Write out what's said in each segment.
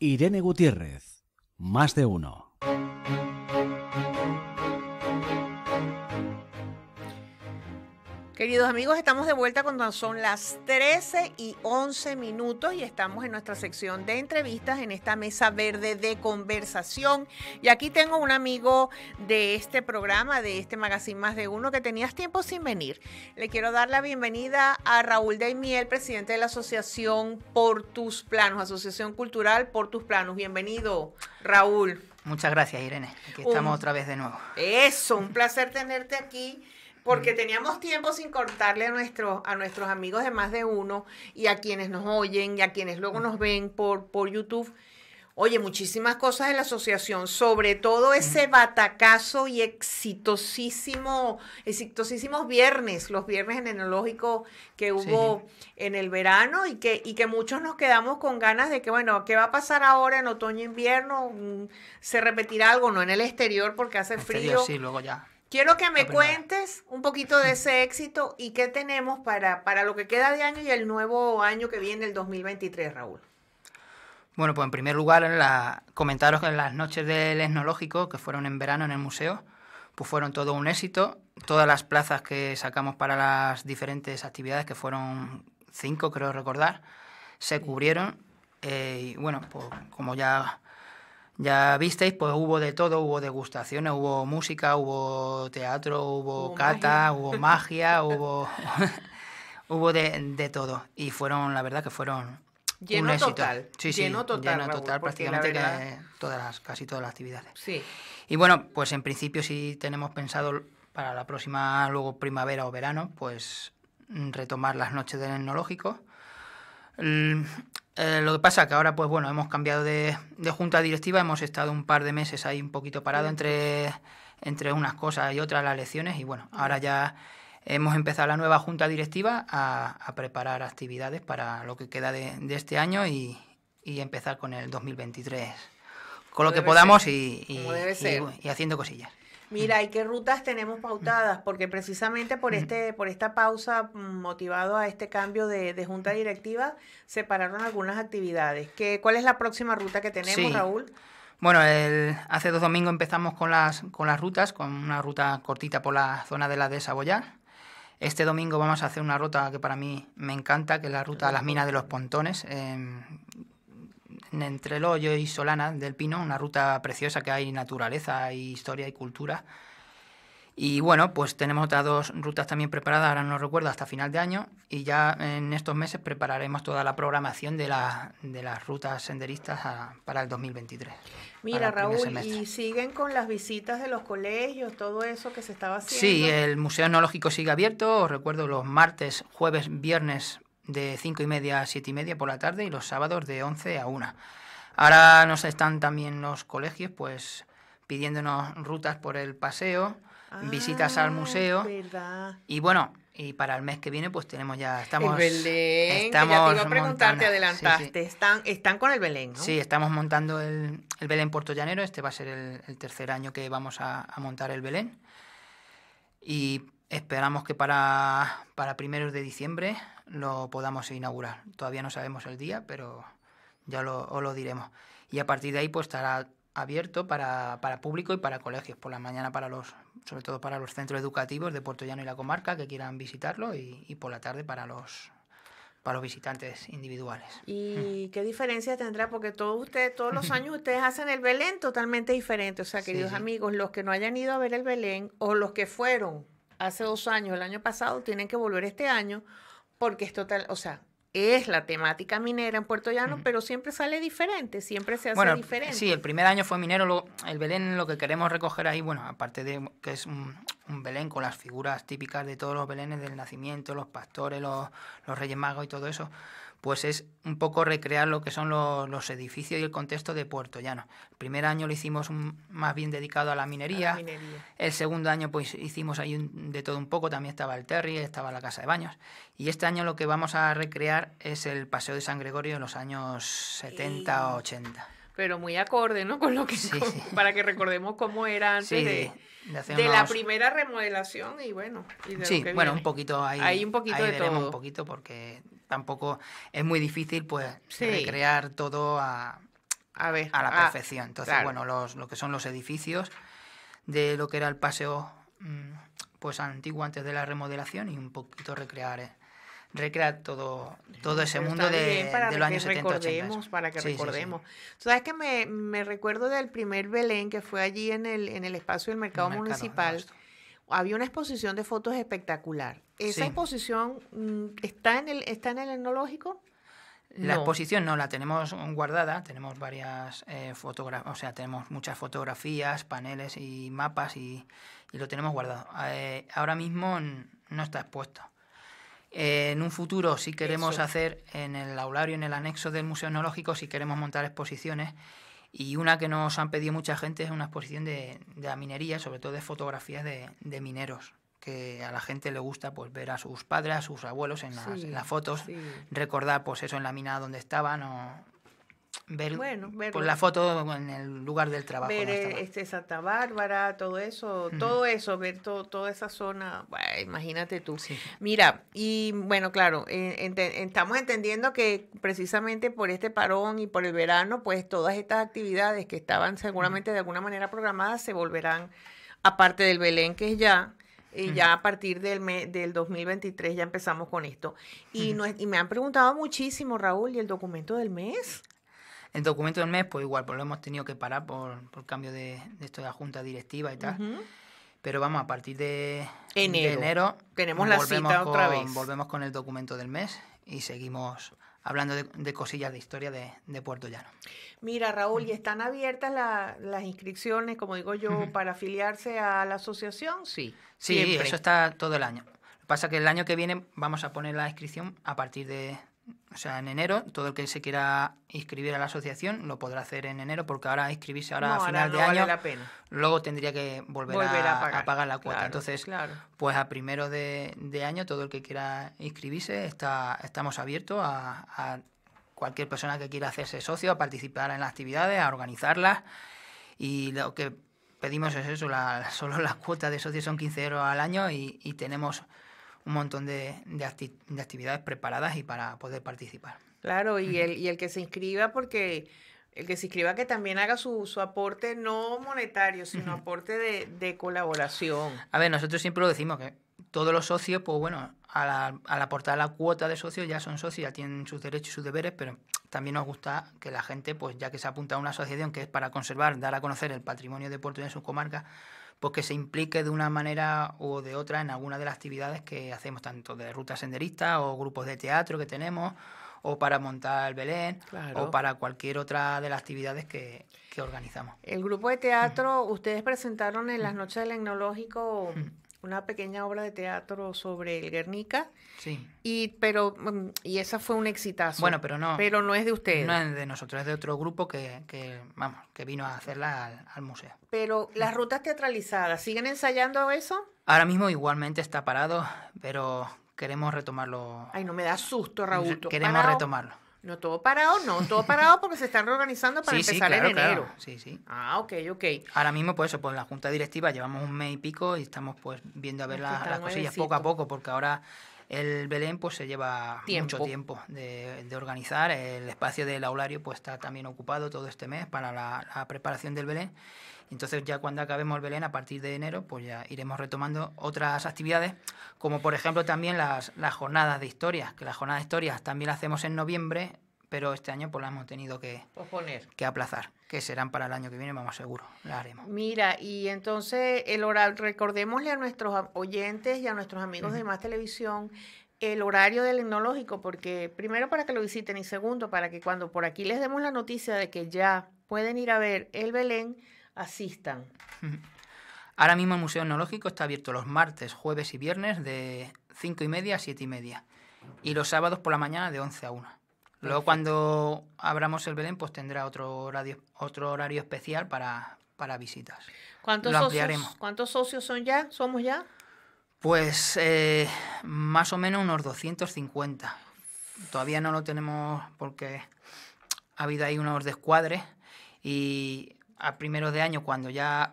Irene Gutiérrez, más de uno. Queridos amigos, estamos de vuelta cuando son las 13 y 11 minutos y estamos en nuestra sección de entrevistas en esta mesa verde de conversación. Y aquí tengo un amigo de este programa, de este magazine más de uno, que tenías tiempo sin venir. Le quiero dar la bienvenida a Raúl Daimiel, presidente de la Asociación Por Tus Planos, Asociación Cultural Por Tus Planos. Bienvenido, Raúl. Muchas gracias, Irene. Aquí estamos otra vez de nuevo. Eso, un placer tenerte aquí porque teníamos tiempo sin cortarle a, nuestros a nuestros amigos de más de uno y a quienes nos oyen y a quienes luego nos ven por, por YouTube. Oye, muchísimas cosas de la asociación, sobre todo ese batacazo y exitosísimo, exitosísimos viernes, los viernes en enológico que hubo en el verano y que, y que muchos nos quedamos con ganas de que, bueno, ¿qué va a pasar ahora en otoño-invierno? Mm, ¿Se repetirá algo? No en el exterior porque hace frío. Sí, luego ya Quiero que me cuentes un poquito de ese éxito y qué tenemos para, para lo que queda de año y el nuevo año que viene, el 2023, Raúl. Bueno, pues en primer lugar, comentaros que las noches del etnológico, que fueron en verano en el museo, pues fueron todo un éxito. Todas las plazas que sacamos para las diferentes actividades, que fueron cinco, creo recordar, se cubrieron. Eh, y bueno, pues como ya ya visteis, pues hubo de todo, hubo degustaciones, hubo música, hubo teatro, hubo, cata, hubo magia, hubo hubo de, de, todo y fueron, la verdad que fueron un éxito. total, sí, lleno total, prácticamente todas las, casi todas las actividades. Sí. Y bueno, pues en principio sí tenemos pensado para la próxima luego primavera o verano, pues retomar las noches del etnológico. Eh, lo que pasa que ahora, pues bueno, hemos cambiado de, junta directiva, hemos estado un par de meses ahí un poquito parado entre, entre unas cosas y otras, las lecciones, y bueno, ahora ya hemos empezado la nueva junta directiva a, preparar actividades para lo que queda de, este año y, y, empezar con el 2023, con lo que podamos y, y haciendo cosillas. Mira, ¿y qué rutas tenemos pautadas? Porque precisamente por, este, por esta pausa mm, motivado a este cambio de, junta directiva, se pararon algunas actividades. ¿Qué, ¿Cuál es la próxima ruta que tenemos, sí. Raúl? Bueno, el, hace dos domingos empezamos con las, con las rutas, con una ruta cortita por la zona de la de Saboyar. Este domingo vamos a hacer una ruta que para mí me encanta, que es la ruta a las minas de los pontones. Em, entre hoyo y Solana del Pino, una ruta preciosa que hay naturaleza, y historia y cultura. Y bueno, pues tenemos otras dos rutas también preparadas, ahora no recuerdo, hasta final de año. Y ya en estos meses prepararemos toda la programación de, la, de las rutas senderistas para el 2023. Mira, Raúl, ¿y siguen con las visitas de los colegios, todo eso que se estaba haciendo? Sí, el Museo Etnológico sigue abierto. Os recuerdo los martes, jueves, viernes de 5 y media a 7 y media por la tarde y los sábados de 11 a 1. Ahora nos están también los colegios pues pidiéndonos rutas por el paseo, ah, visitas al museo. Y bueno, y para el mes que viene pues tenemos ya estamos el Belén, estamos que ya adelantaste. Están están con el Belén, ¿no? Sí, estamos montando el, el Belén Puerto Llanero, este va a ser el, tercer año que vamos a, montar el Belén. Y esperamos que para, para primeros de diciembre lo podamos inaugurar. Todavía no sabemos el día, pero ya lo, os lo diremos. Y a partir de ahí pues estará abierto para, para, público y para colegios, por la mañana para los, sobre todo para los centros educativos de Puerto y la comarca que quieran visitarlo y, por la tarde para los para los visitantes individuales. ¿Y qué diferencia tendrá? Porque todos ustedes, todos los años ustedes hacen el Belén totalmente diferente. O sea, queridos amigos, los que no hayan ido a ver el Belén o los que fueron hace dos años, el año pasado, tienen que volver este año porque es total, o sea, es la temática minera en Puerto Llano, pero siempre sale diferente, siempre se hace diferente. Sí, el primer año fue minero, lo, el Belén lo que queremos recoger ahí, bueno, aparte de que es un, un, Belén con las figuras típicas de todos los Belenes del nacimiento, los pastores, los, los reyes magos y todo eso, pues es un poco recrear lo que son los, edificios y el contexto de Puerto Llano. El primer año lo hicimos más bien dedicado a la, minería. El segundo año pues hicimos ahí un, de todo un poco, también estaba el Terry, estaba la Casa de Baños. Y este año lo que vamos a recrear es el Paseo de San Gregorio en los años 70 o 80 pero muy acorde, ¿no? Con lo que sí, para que recordemos cómo era antes de, la primera remodelación y bueno. sí, bueno, un poquito ahí. Ahí un poquito de todo. un poquito porque tampoco es muy difícil pues recrear todo a, a, a la perfección. Entonces, bueno, los, lo que son los edificios de lo que era el paseo mm, pues antiguo antes de la remodelación y un poquito recrear eh, recrear todo todo ese mundo de, de los años 70 80. para que recordemos sabes que me, recuerdo del primer Belén que fue allí en el en el espacio del mercado, municipal había una exposición de fotos espectacular. ¿Esa exposición mm, está en el, está en el etnológico? La exposición no, la tenemos guardada, tenemos varias eh, fotografías, o sea, tenemos muchas fotografías, paneles y mapas y, lo tenemos guardado. Eh, ahora mismo no está expuesto. Eh, en un futuro, si queremos hacer en el aulario, en el anexo del Museo Etnológico, si queremos montar exposiciones y una que nos han pedido mucha gente es una exposición de, de la minería, sobre todo de fotografías de, de, mineros, que a la gente le gusta pues ver a sus padres, a sus abuelos en las, fotos, recordar pues eso en la mina donde estaban ver, bueno, ver la foto en el lugar del trabajo. Ver e, este, Santa Bárbara, todo eso, todo eso, ver todo, toda esa zona, imagínate tú. Mira, y bueno, claro, e, estamos entendiendo que precisamente por este parón y por el verano, pues todas estas actividades que estaban seguramente de alguna manera programadas se volverán, aparte del Belén que es ya, y ya a partir del, mes, del 2023 ya empezamos con esto. Y, y me han preguntado muchísimo, Raúl, ¿y el documento del mes? El documento del mes, pues igual, pues lo hemos tenido que parar por, por cambio de, de esto de la junta directiva y tal. Pero vamos, a partir de enero, tenemos la cita otra vez. Volvemos con el documento del mes y seguimos hablando de, cosillas de historia de, Puerto Llano. Mira, Raúl, y están abiertas las inscripciones, como digo yo, para afiliarse a la asociación, sí. Sí, eso está todo el año. Lo que pasa es que el año que viene vamos a poner la inscripción a partir de, o sea, en enero, todo el que se quiera inscribir a la asociación lo podrá hacer en enero, porque ahora inscribirse ahora a final de año, la pena. luego tendría que volver, a, pagar. la cuota. Entonces, pues a primero de, año, todo el que quiera inscribirse, está, estamos abiertos a, cualquier persona que quiera hacerse socio, a participar en las actividades, a organizarlas. Y lo que pedimos es eso, la, solo las cuotas de socios son 15 euros al año y tenemos un montón de, de, actividades preparadas y para poder participar. Claro, y el, y el que se inscriba porque el que se inscriba que también haga su, su aporte no monetario, sino aporte de, de, colaboración. A ver, nosotros siempre lo decimos que todos los socios, pues bueno, al, al, aportar la cuota de socios ya son socios, ya tienen sus derechos y sus deberes, pero también nos gusta que la gente, pues ya que se apunta a una asociación que es para conservar, dar a conocer el patrimonio de Puerto y en su comarca, pues se implique de una manera o de otra en alguna de las actividades que hacemos, tanto de ruta senderista o grupos de teatro que tenemos, o para montar el Belén, o para cualquier otra de las actividades que, organizamos. El grupo de teatro, ustedes presentaron en las noches del etnológico... Mm una pequeña obra de teatro sobre el Guernica. Sí. Y, pero, mm, y esa fue un exitazo. Bueno, pero no. Pero no es de ustedes. No es de nosotros, es de otro grupo que, que vamos, que vino a hacerla al, museo. Pero las rutas teatralizadas, ¿siguen ensayando eso? Ahora mismo igualmente está parado, pero queremos retomarlo. Ay, no me da susto, Raúl. Queremos retomarlo. No todo parado, no todo parado porque se están reorganizando para empezar en enero. Sí, sí. Ah, ok, ok. Ahora mismo, pues eso, pues la junta directiva llevamos un mes y pico y estamos pues viendo a ver las cosillas poco a poco porque ahora el Belén pues se lleva mucho tiempo de, organizar. El espacio del aulario pues está también ocupado todo este mes para la, preparación del Belén. Entonces ya cuando acabemos el Belén, a partir de enero, pues ya iremos retomando otras actividades, como por ejemplo también las, jornadas de historias, que las jornadas de historias también las hacemos en noviembre, pero este año pues las hemos tenido que, que aplazar que serán para el año que viene, vamos seguro, la haremos. Mira, y entonces el oral, recordémosle a nuestros oyentes y a nuestros amigos de Más Televisión el horario del etnológico, porque primero para que lo visiten y segundo para que cuando por aquí les demos la noticia de que ya pueden ir a ver el Belén, asistan. Ahora mismo el Museo Etnológico está abierto los martes, jueves y viernes de 5 y media a 7 y media y los sábados por la mañana de 11 a 1. Luego cuando abramos el Belén, pues tendrá otro horario, otro horario especial para, para visitas. ¿Cuántos Socios, ¿Cuántos socios son ya? ¿Somos ya? Pues eh, más o menos unos 250. Todavía no lo tenemos porque ha habido ahí unos descuadres y a primeros de año, cuando ya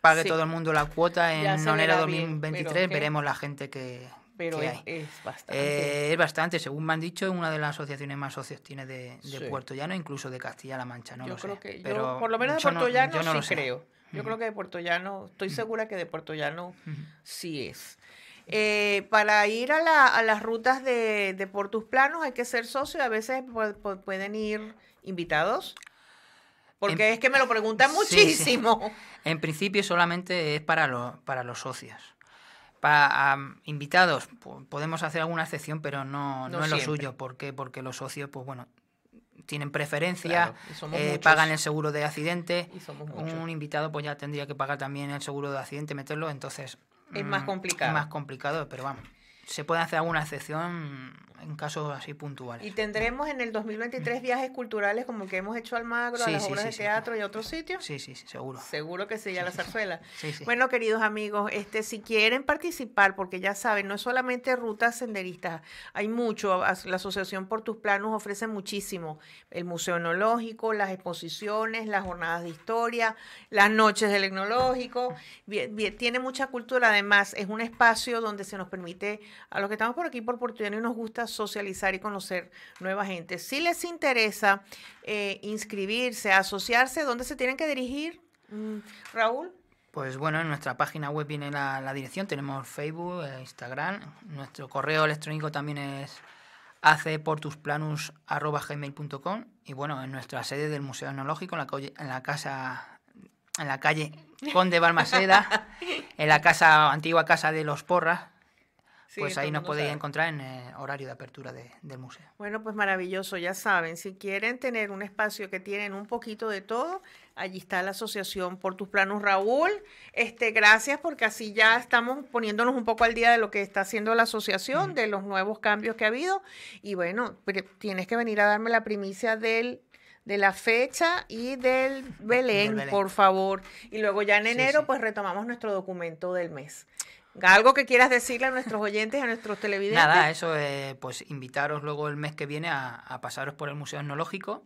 pague todo el mundo la cuota en enero 2023, veremos la gente que, pero es, bastante. Eh, es bastante, según me han dicho, es una de las asociaciones más socios tiene de, de Puerto Llano, incluso de Castilla-La Mancha, no yo lo creo sé. Que, pero por lo menos de Puerto Llano no, sí creo. Yo creo que de Puerto Llano, estoy segura que de Puerto Llano sí es. Eh, para ir a, las rutas de, de Tus Planos hay que ser socio a veces pueden ir invitados. Porque es que me lo preguntan muchísimo. En principio solamente es para los, para los socios. Para invitados, podemos hacer alguna excepción, pero no, no, es lo suyo. ¿Por qué? Porque los socios, pues bueno, tienen preferencia, eh, pagan el seguro de accidente. un invitado, pues ya tendría que pagar también el seguro de accidente, meterlo. Entonces. Es más mm, complicado. Es más complicado, pero vamos. Se puede hacer alguna excepción en casos así puntuales. Y tendremos en el 2023 mm. viajes culturales como que hemos hecho al Magro, a las obras de teatro y a otros sitios. Sí, sí, seguro. Seguro que sí, a la zarzuela. Bueno, queridos amigos, este si quieren participar, porque ya saben, no es solamente rutas senderistas, hay mucho. La Asociación Por Tus Planos ofrece muchísimo. El Museo Enológico, las exposiciones, las jornadas de historia, las noches del etnológico. tiene mucha cultura. Además, es un espacio donde se nos permite, a los que estamos por aquí por oportunidad y nos gusta socializar y conocer nueva gente. Si les interesa eh, inscribirse, asociarse, ¿dónde se tienen que dirigir, mm, Raúl? Pues bueno, en nuestra página web viene la, dirección, tenemos Facebook, eh, Instagram, nuestro correo electrónico también es acportusplanus.gmail.com y bueno, en nuestra sede del Museo Etnológico, en la, en la casa, en la calle Conde Balmaceda, en la casa, antigua casa de los Porras, pues ahí nos podéis encontrar en eh, horario de apertura del museo. Bueno, pues maravilloso, ya saben, si quieren tener un espacio que tienen un poquito de todo, allí está la asociación por tus planos, Raúl. Este, gracias porque así ya estamos poniéndonos un poco al día de lo que está haciendo la asociación, de los nuevos cambios que ha habido. Y bueno, tienes que venir a darme la primicia del de la fecha y del Belén, por favor. Y luego ya en enero pues retomamos nuestro documento del mes. Algo que quieras decirle a nuestros oyentes, a nuestros televidentes. Nada, eso, es pues invitaros luego el mes que viene a, pasaros por el Museo Etnológico,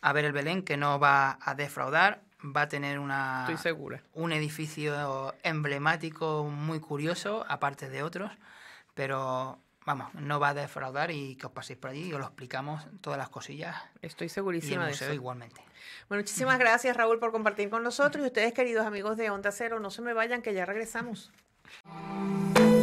a ver el Belén, que no va a defraudar, va a tener una, segura. un edificio emblemático muy curioso, aparte de otros, pero vamos, no va a defraudar y que os paséis por allí y os lo explicamos todas las cosillas. Estoy segurísima y el museo igualmente. Bueno, muchísimas gracias Raúl por compartir con nosotros y ustedes queridos amigos de Onda Cero, no se me vayan que ya regresamos. Thank you.